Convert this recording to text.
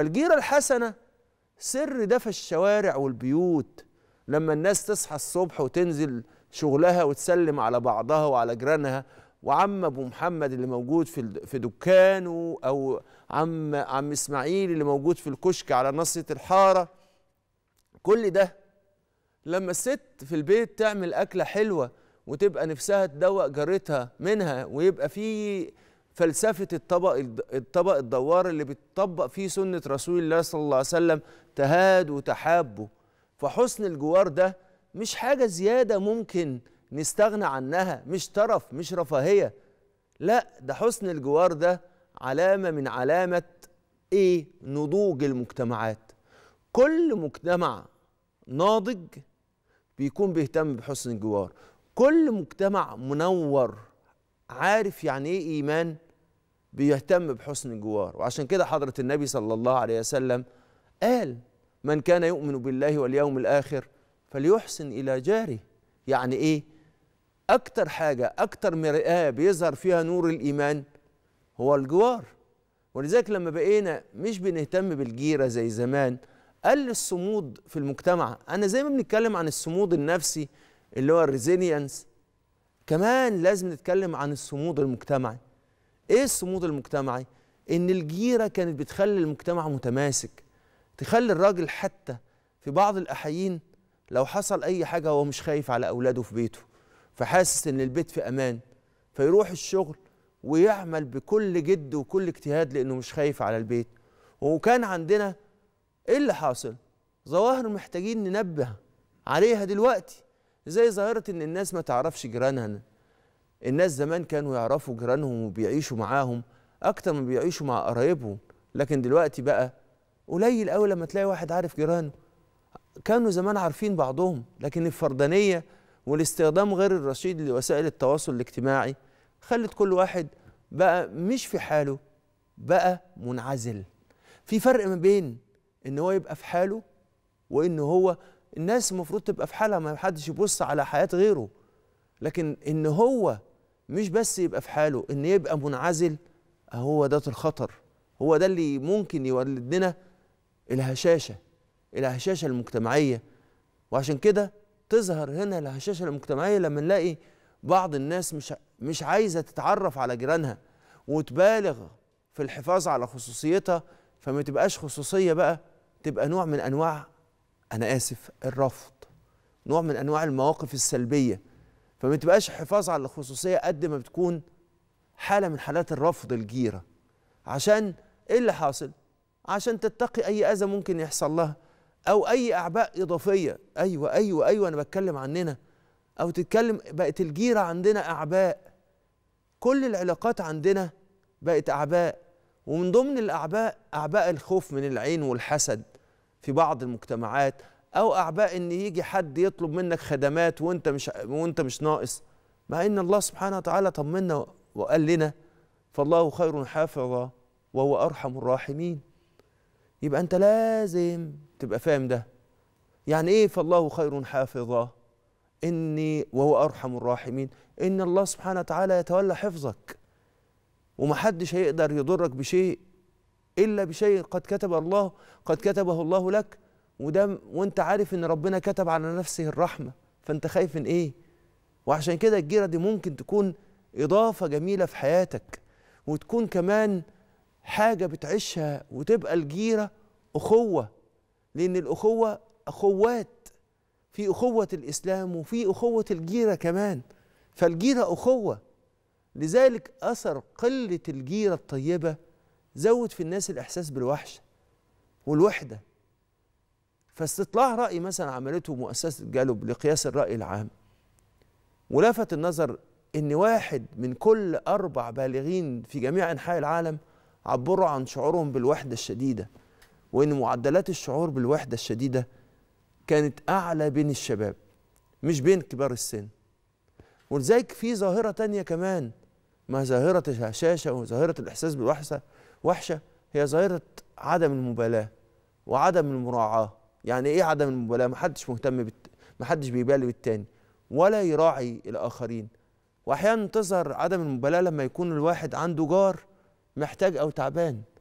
الجيرة الحسنة سر ده في الشوارع والبيوت لما الناس تصحى الصبح وتنزل شغلها وتسلم على بعضها وعلى جيرانها وعم ابو محمد اللي موجود في في دكانه او عم عم اسماعيل اللي موجود في الكشك على ناصيه الحاره كل ده لما الست في البيت تعمل اكله حلوه وتبقى نفسها تدوق جارتها منها ويبقى في فلسفه الطبق الطبق الدوار اللي بتطبق فيه سنه رسول الله صلى الله عليه وسلم تهاد وتحابه فحسن الجوار ده مش حاجه زياده ممكن نستغنى عنها مش ترف مش رفاهيه لا ده حسن الجوار ده علامه من علامه ايه نضوج المجتمعات كل مجتمع ناضج بيكون بيهتم بحسن الجوار كل مجتمع منور عارف يعني ايه ايمان بيهتم بحسن الجوار وعشان كده حضره النبي صلى الله عليه وسلم قال من كان يؤمن بالله واليوم الاخر فليحسن الى جاره يعني ايه اكتر حاجه اكتر مرآه بيظهر فيها نور الايمان هو الجوار ولذلك لما بقينا مش بنهتم بالجيره زي زمان قل الصمود في المجتمع انا زي ما بنتكلم عن الصمود النفسي اللي هو الريزيلينس كمان لازم نتكلم عن الصمود المجتمعي ايه الصمود المجتمعي ان الجيره كانت بتخلي المجتمع متماسك تخلي الراجل حتى في بعض الاحيين لو حصل اي حاجه هو مش خايف على اولاده في بيته فحاسس ان البيت في امان فيروح الشغل ويعمل بكل جد وكل اجتهاد لانه مش خايف على البيت وكان عندنا ايه اللي حاصل ظواهر محتاجين ننبه عليها دلوقتي زي ظاهرة إن الناس ما تعرفش جيرانها الناس زمان كانوا يعرفوا جيرانهم وبيعيشوا معاهم أكتر ما بيعيشوا مع قرايبهم لكن دلوقتي بقى قليل قوي لما تلاقي واحد عارف جيرانه كانوا زمان عارفين بعضهم لكن الفردانية والاستخدام غير الرشيد لوسائل التواصل الاجتماعي خلت كل واحد بقى مش في حاله بقى منعزل في فرق ما بين ان هو يبقى في حاله وان هو الناس المفروض تبقى في حالها ما حدش يبص على حياه غيره لكن ان هو مش بس يبقى في حاله ان يبقى منعزل آه، هو ده الخطر هو ده اللي ممكن يولدنا الهشاشه الهشاشه المجتمعيه وعشان كده تظهر هنا الهشاشه المجتمعيه لما نلاقي بعض الناس مش مش عايزه تتعرف على جيرانها وتبالغ في الحفاظ على خصوصيتها فما تبقاش خصوصيه بقى تبقى نوع من انواع انا اسف الرفض نوع من انواع المواقف السلبيه فما تبقاش حفاظ على الخصوصيه قد ما بتكون حاله من حالات الرفض الجيره عشان ايه اللي حاصل عشان تتقي اي اذى ممكن يحصل لها او اي اعباء اضافيه ايوه ايوه ايوه انا بتكلم عننا او تتكلم بقت الجيره عندنا اعباء كل العلاقات عندنا بقت اعباء ومن ضمن الاعباء اعباء الخوف من العين والحسد في بعض المجتمعات او اعباء ان يجي حد يطلب منك خدمات وانت مش وانت مش ناقص مع ان الله سبحانه وتعالى طمنا وقال لنا فالله خير حافظا وهو ارحم الراحمين يبقى انت لازم تبقى فاهم ده يعني ايه فالله خير حافظا اني وهو ارحم الراحمين ان الله سبحانه وتعالى يتولى حفظك ومحدش هيقدر يضرك بشيء الا بشيء قد كتب الله قد كتبه الله لك وده وانت عارف ان ربنا كتب على نفسه الرحمه فانت خايف من ايه وعشان كده الجيره دي ممكن تكون اضافه جميله في حياتك وتكون كمان حاجه بتعيشها وتبقى الجيره اخوه لان الاخوه اخوات في اخوه الاسلام وفي اخوه الجيره كمان فالجيره اخوه لذلك اثر قله الجيره الطيبه زود في الناس الإحساس بالوحشة والوحدة فاستطلاع رأي مثلا عملته مؤسسة جالوب لقياس الرأي العام ولفت النظر إن واحد من كل أربع بالغين في جميع أنحاء العالم عبروا عن شعورهم بالوحدة الشديدة وإن معدلات الشعور بالوحدة الشديدة كانت أعلى بين الشباب مش بين كبار السن ولذلك في ظاهرة تانية كمان ما ظاهرة الهشاشة وظاهرة الإحساس بالوحشة وحشة هي ظاهرة عدم المبالاة وعدم المراعاة يعني إيه عدم المبالاة؟ محدش مهتم بالت... محدش بيبالي بالتاني ولا يراعي الآخرين وأحيانا تظهر عدم المبالاة لما يكون الواحد عنده جار محتاج أو تعبان